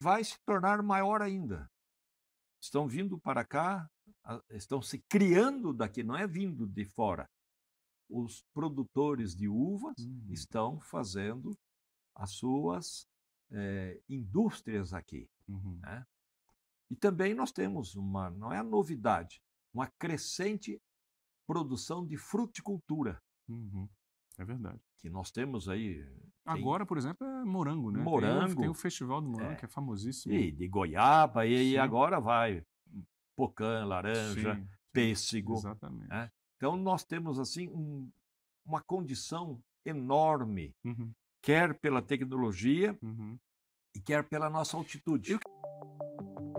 vai se tornar maior ainda. Estão vindo para cá, estão se criando daqui, não é vindo de fora. Os produtores de uvas uhum. estão fazendo as suas é, indústrias aqui. Uhum. Né? E também nós temos uma, não é a novidade, uma crescente produção de fruticultura que nós temos aí. Agora, por exemplo, é morango, né? Morango. Tem, tem o Festival do Morango, é. que é famosíssimo. E de goiaba, e, agora vai pocã, laranja, sim, sim. pêssego. Exatamente. Né? Então, nós temos, assim, um, uma condição enorme, uhum. quer pela tecnologia uhum. e quer pela nossa altitude. Eu...